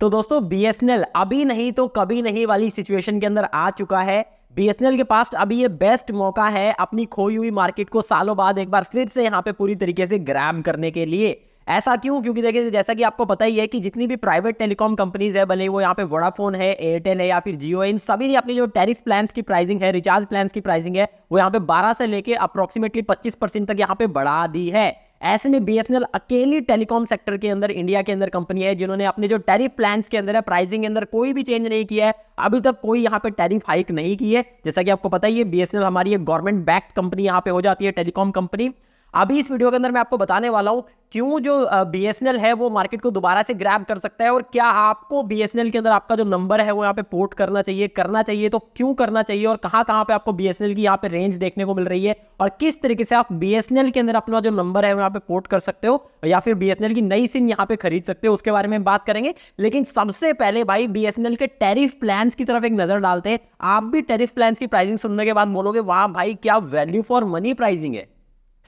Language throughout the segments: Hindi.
तो दोस्तों बी अभी नहीं तो कभी नहीं वाली सिचुएशन के अंदर आ चुका है बी के पास अभी ये बेस्ट मौका है अपनी खोई हुई मार्केट को सालों बाद एक बार फिर से यहाँ पे पूरी तरीके से ग्रैब करने के लिए ऐसा क्यों क्योंकि देखिए जैसा कि आपको पता ही है कि जितनी भी प्राइवेट टेलीकॉम कंपनीज है भले वो यहाँ पे वोडाफोन है एयरटेल है या फिर जियो इन सभी ने अपनी जो टैरिफ प्लान की प्राइसिंग है रिचार्ज प्लान की प्राइसिंग है वो यहाँ पे 12 से लेके अप्रोक्सीमेटली 25 परसेंट तक यहाँ पे बढ़ा दी है ऐसे में बीएसएनएल अकेली टेलीकॉम सेक्टर के अंदर इंडिया के अंदर कंपनी है जिन्होंने अपने जो टैरिफ प्लान के अंदर है प्राइसिंग के अंदर कोई भी चेंज नहीं किया है अभी तक कोई यहाँ पे टैरिफ हाइक नहीं की है जैसा कि आपको पता ही है बीएसएनएल हमारी एक गवर्नमेंट बैक्ड कंपनी यहाँ पे हो जाती है टेलीकॉम कंपनी अभी इस वीडियो के अंदर मैं आपको बताने वाला हूँ क्यों जो बी एस एन एल है वो मार्केट को दोबारा से ग्रैब कर सकता है और क्या आपको बी एस एन एल के अंदर आपका जो नंबर है वो यहाँ पे पोर्ट करना चाहिए करना चाहिए तो क्यों करना चाहिए और कहाँ कहाँ पे आपको बी एस एन एल की यहाँ पे रेंज देखने को मिल रही है और किस तरीके से आप बी एस एन एल के अंदर अपना जो नंबर है वो यहाँ पे पोर्ट कर सकते हो या फिर बी एस एन एल की नई सिम यहाँ पे खरीद सकते हो उसके बारे में बात करेंगे लेकिन सबसे पहले भाई बी एस एन एल के टेरिफ प्लान की तरफ एक नजर डालते हैं आप भी टेरिफ प्लान की प्राइसिंग सुनने के बाद बोलोगे वहाँ भाई क्या वैल्यू फॉर मनी प्राइसिंग है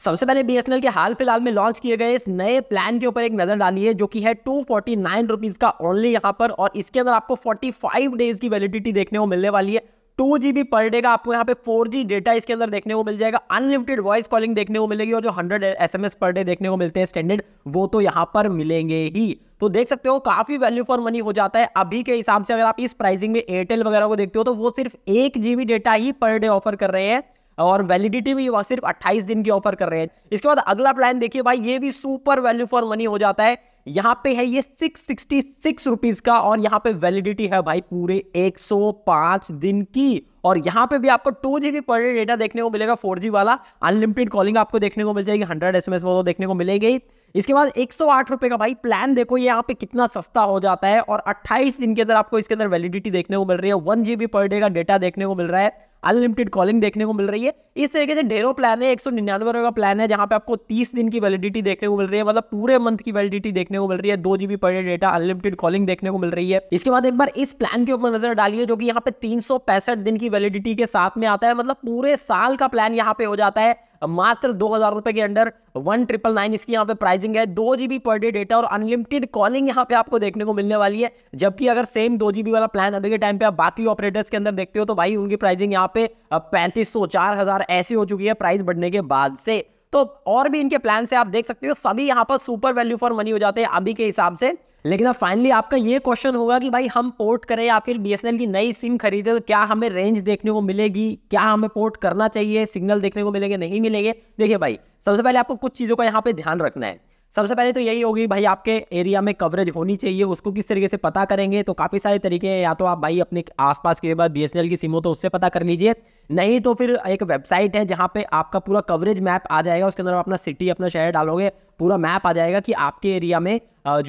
सबसे पहले बी के हाल फिलहाल में लॉन्च किए गए इस नए प्लान के ऊपर एक नजर डाली है जो कि है टू फोर्टी नाइन रुपीज का ओनली यहाँ पर और इसके अंदर आपको फोर्टी फाइव डेज की वैलिडिटी देखने को मिलने वाली है टू जी पर डे का आपको यहाँ पे फोर जी डेटा इसके अंदर देखने को मिल जाएगा अनलिमिटेड वॉइस कॉलिंग देखने को मिलेगी और जो hundred S M S per day देखने को मिलते हैं स्टैंडर्ड वो तो यहाँ पर मिलेंगे ही तो देख सकते हो काफी वैल्यू फॉर मनी हो जाता है अभी के हिसाब से अगर आप इस प्राइसिंग में एयरटेल वगैरह को देखते हो तो वो सिर्फ एक जीबी डेटा ही पर डे ऑफर कर रहे हैं और वैलिडिटी भी सिर्फ 28 दिन की ऑफर कर रहे हैं इसके बाद अगला प्लान देखिए भाई ये भी सुपर वैल्यू फॉर मनी हो जाता है यहाँ पे है ये सिक्स सिक्सटी सिक्स रुपीज का और यहाँ पे वैलिडिटी है भाई पूरे 105 दिन की और यहाँ पे भी आपको two G B per day data देखने को मिलेगा फोर जी वाला अनलिमिटेड कॉलिंग आपको देखने को मिल जाएगी हंड्रेड एस एम एस वो तो देखने को मिलेगी इसके बाद एक सौ आठ रुपए का भाई प्लान देखो ये यहाँ पे कितना सस्ता हो जाता है और 28 दिन के अंदर आपको इसके अंदर वैलिडिटी देखने को मिल रही है वन जीबी पर डे का डेटा देखने को मिल रहा है अनलिमिटेड कॉलिंग देखने को मिल रही है इस तरीके से ढेरों प्लान है एक सौ निन्यानवे का प्लान है जहाँ पे आपको तीस दिन की वैलिडिटी देखने को मिल रही है मतलब पूरे मंथ की वैलिडिटी देखने को मिल रही है दो GB per day data unlimited calling देखने को मिल रही है इसके बाद एक बार इस प्लान के ऊपर नजर डालिए जो कि यहाँ पे तीन दिन की वैलिडिटी के साथ में आता है मतलब पूरे साल का प्लान यहाँ पे हो जाता है मात्र दो हजार रुपए के अंडर वन ट्रिपल नाइन इसकी यहाँ पे प्राइसिंग है दो जीबी पर डे डेटा और अनलिमिटेड कॉलिंग यहाँ पे आपको देखने को मिलने वाली है जबकि अगर सेम दो जीबी वाला प्लान अभी के टाइम पे आप बाकी ऑपरेटर्स के अंदर देखते हो तो भाई उनकी प्राइसिंग यहाँ यहाँ पे पैंतीस सौ चार हजार ऐसी हो चुकी है प्राइस बढ़ने के बाद से तो और भी इनके प्लान से आप देख सकते हो सभी यहाँ पर सुपर वैल्यू फॉर मनी हो जाते हैं अभी के हिसाब से लेकिन अब फाइनली आपका ये क्वेश्चन होगा कि भाई हम पोर्ट करें या फिर बी की नई सिम खरीदे तो क्या हमें रेंज देखने को मिलेगी क्या हमें पोर्ट करना चाहिए सिग्नल देखने को मिलेंगे नहीं मिलेंगे देखिए भाई सबसे पहले आपको कुछ चीज़ों का यहाँ पे ध्यान रखना है सबसे पहले तो यही होगी भाई आपके एरिया में कवरेज होनी चाहिए उसको किस तरीके से पता करेंगे तो काफ़ी सारे तरीके हैं या तो आप भाई अपने आसपास के बाद बी की सिम हो तो उससे पता कर लीजिए नहीं तो फिर एक वेबसाइट है जहाँ पे आपका पूरा कवरेज मैप आ जाएगा उसके अंदर आप अपना सिटी अपना शहर डालोगे पूरा मैप आ जाएगा कि आपके एरिया में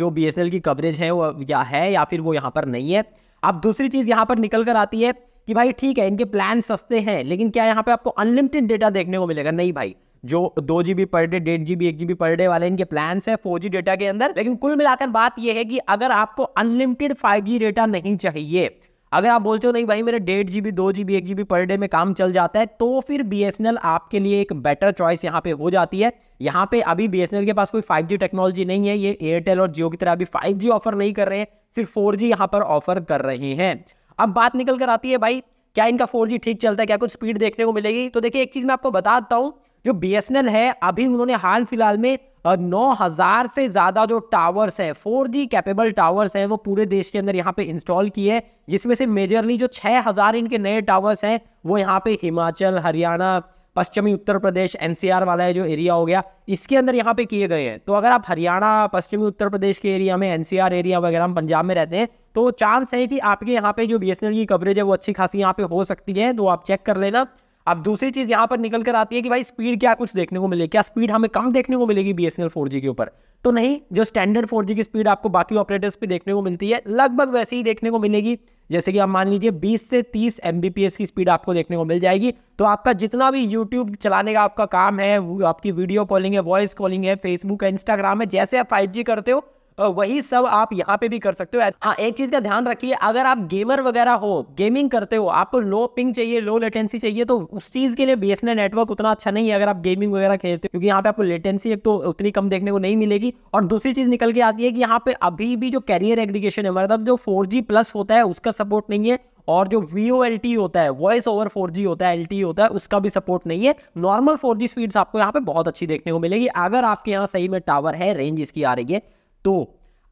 जो बी की कवरेज है वो या है या फिर वो यहाँ पर नहीं है अब दूसरी चीज़ यहाँ पर निकल कर आती है कि भाई ठीक है इनके प्लान सस्ते हैं लेकिन क्या यहाँ पर आपको अनलिमिटेड डेटा देखने को मिलेगा नहीं भाई जो दो जी बी पर डे डेढ़ जी बी एक जी बी पर डे वाले इनके प्लान है फोर जी डेटा के अंदर लेकिन कुल मिलाकर बात यह है कि अगर आपको अनलिमिटेड फाइव जी डेटा नहीं चाहिए अगर आप बोलते हो नहीं भाई मेरे डेढ़ जी बी दो जी बी एक जी बी पर डे में काम चल जाता है तो फिर बी एस एन एल आपके लिए एक बेटर चॉइस यहाँ पे हो जाती है यहाँ पे अभी बी एस एन एल के पास कोई फाइव जी टेक्नोलॉजी नहीं है ये एयरटेल और जियो की तरह अभी फाइव जी ऑफर नहीं कर रहे हैं सिर्फ फोर जी यहाँ पर ऑफर कर रहे हैं अब बात निकल कर आती है भाई क्या इनका फोर जी ठीक चलता है क्या कुछ स्पीड देखने को मिलेगी तो देखिए एक चीज़ मैं आपको बताता हूँ जो बी है अभी उन्होंने हाल फिलहाल में नौ हजार से ज्यादा जो टावर्स है 4G कैपेबल टावर्स है वो पूरे देश के अंदर यहाँ पे इंस्टॉल किए हैं जिसमें से मेजरली जो 6000 इनके नए टावर्स हैं वो यहाँ पे हिमाचल हरियाणा पश्चिमी उत्तर प्रदेश एनसीआर वाला है जो एरिया हो गया इसके अंदर यहाँ पे किए गए हैं तो अगर आप हरियाणा पश्चिमी उत्तर प्रदेश के एरिया में एनसीआर एरिया वगैरह हम पंजाब में रहते हैं तो चांस है कि आपके यहाँ पे जो बी की कवरेज है वो अच्छी खासी यहाँ पे हो सकती है तो आप चेक कर लेना अब दूसरी चीज यहां पर निकल कर आती है कि भाई स्पीड क्या कुछ देखने को मिलेगी क्या स्पीड हमें कम देखने को मिलेगी बी एस के ऊपर तो नहीं जो स्टैंडर्ड फोर की स्पीड आपको बाकी ऑपरेटर्स पे देखने को मिलती है लगभग वैसे ही देखने को मिलेगी जैसे कि आप मान लीजिए 20 से 30 एम की स्पीड आपको देखने को मिल जाएगी तो आपका जितना भी यूट्यूब चलाने का आपका काम है आपकी वीडियो कॉलिंग है वॉइस कॉलिंग है फेसबुक है इंस्टाग्राम है जैसे आप फाइव करते हो वही सब आप यहाँ पे भी कर सकते हो हाँ एक चीज का ध्यान रखिए अगर आप गेमर वगैरह हो गेमिंग करते हो आपको लो पिंग चाहिए लो लेटेंसी चाहिए तो उस चीज के लिए बीएसएनएल नेटवर्क उतना अच्छा नहीं है अगर आप गेमिंग वगैरह खेलते हो क्योंकि यहाँ पे आपको लेटेंसी एक तो उतनी कम देखने को नहीं मिलेगी और दूसरी चीज निकल के आती है कि यहाँ पे अभी भी जो कैरियर एग्रीगेशन है मतलब जो फोर प्लस होता है उसका सपोर्ट नहीं है और जो वी होता है वॉइस ओवर जी होता है एल होता है उसका भी सपोर्ट नहीं है नॉर्मल जी स्पीड्स आपको यहाँ पे बहुत अच्छी देखने को मिलेगी अगर आपके यहाँ सही में टावर है रेंज इसकी आ रही है तो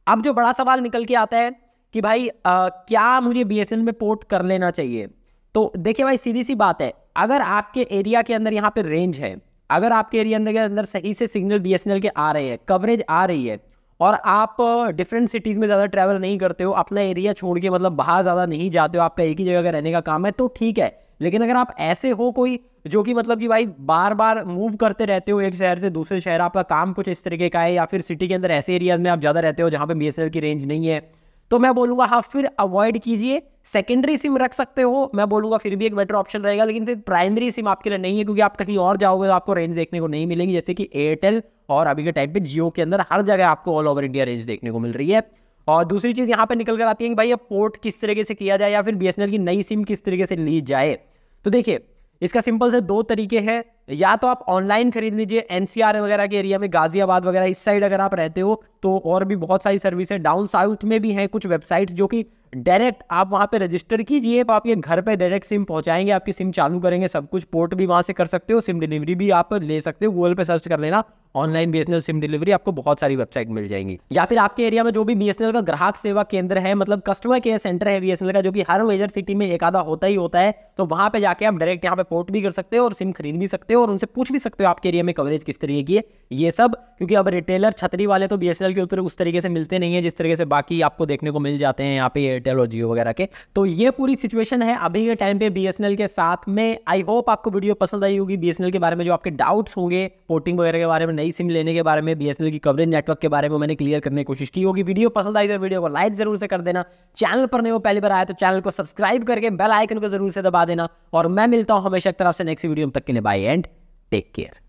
अब जो बड़ा सवाल निकल के आता है कि भाई आ, क्या मुझे बी में पोर्ट कर लेना चाहिए तो देखिए भाई सीधी सी बात है अगर आपके एरिया के अंदर यहाँ पे रेंज है अगर आपके एरिया के अंदर सही से सिग्नल बी के आ रहे हैं कवरेज आ रही है और आप डिफरेंट सिटीज़ में ज़्यादा ट्रैवल नहीं करते हो अपना एरिया छोड़ के मतलब बाहर ज़्यादा नहीं जाते हो आपका एक ही जगह का रहने का काम है तो ठीक है लेकिन अगर आप ऐसे हो कोई जो कि मतलब कि भाई बार बार मूव करते रहते हो एक शहर से दूसरे शहर आपका काम कुछ इस तरीके का है या फिर सिटी के अंदर ऐसे एरियाज में आप ज़्यादा रहते हो जहाँ पे बी की रेंज नहीं है तो मैं बोलूँगा हाँ फिर अवॉइड कीजिए सेकेंडरी सिम रख सकते हो मैं बोलूँगा फिर भी एक बेटर ऑप्शन रहेगा लेकिन फिर प्राइमरी सिम आपके लिए नहीं है क्योंकि आप कहीं और जाओगे तो आपको रेंज देखने को नहीं मिलेगी जैसे कि एयरटेल और अभी के टाइम पे जियो के अंदर हर जगह आपको ऑल ओवर इंडिया रेंज देखने को मिल रही है और दूसरी चीज़ यहाँ पर निकल कर आती है कि भाई ये पोर्ट किस तरीके से किया जाए या फिर बी की नई सिम किस तरीके से ली जाए तो देखिए इसका सिंपल से दो तरीके हैं या तो आप ऑनलाइन खरीद लीजिए एनसीआर वगैरह के एरिया में गाजियाबाद वगैरह इस साइड अगर आप रहते हो तो और भी बहुत सारी सर्विस है डाउन साउथ में भी हैं कुछ वेबसाइट्स जो कि डायरेक्ट आप वहाँ पे रजिस्टर कीजिए तो आपके घर पे डायरेक्ट सिम पहुँचाएंगे आपकी सिम चालू करेंगे सब कुछ पोर्ट भी वहाँ से कर सकते हो सिम डिलीवरी भी आप ले सकते हो गूगल पे सर्च कर लेना ऑनलाइन बी सिम डिलीवरी आपको बहुत सारी वेबसाइट मिल जाएंगी या फिर आपके एरिया में जो भी बी का ग्राहक सेवा केंद्र है मतलब कस्टमर केयर सेंटर है बी का जो कि हर मेजर सिटी में एक आधा होता ही होता है तो वहाँ पर जाके आप डायरेक्ट यहाँ पे पोर्ट भी कर सकते हो और सिम खरीद भी सकते हो हो और उनसे पूछ भी सकते हो आपके एरिया में कवरेज किस तरीके की है ये सब क्योंकि अब रिटेलर छतरी वाले तो बी के ऊपर उस तरीके से मिलते नहीं है जिस तरीके से बाकी आपको देखने को मिल जाते हैं यहाँ पे एयरटेल और जियो वगैरह के तो ये पूरी सिचुएशन है अभी के टाइम पे बी के साथ में आई होप आपको वीडियो पसंद आई होगी बी के बारे में जो आपके डाउट्स होंगे पोर्टिंग वगैरह के बारे में नई सिम लेने के बारे में बी की कवरेज नेटवर्क के बारे में मैंने क्लियर करने की कोशिश की होगी वीडियो पसंद आई तो वीडियो को लाइक जरूर से कर देना चैनल पर नहीं वो पहली बार आया तो चैनल को सब्सक्राइब करके बेल आइकन को जरूर से दबा देना और मैं मिलता हूं हमेशा तरफ से नेक्स्ट वीडियो तक के लिए बाय एंड Take care.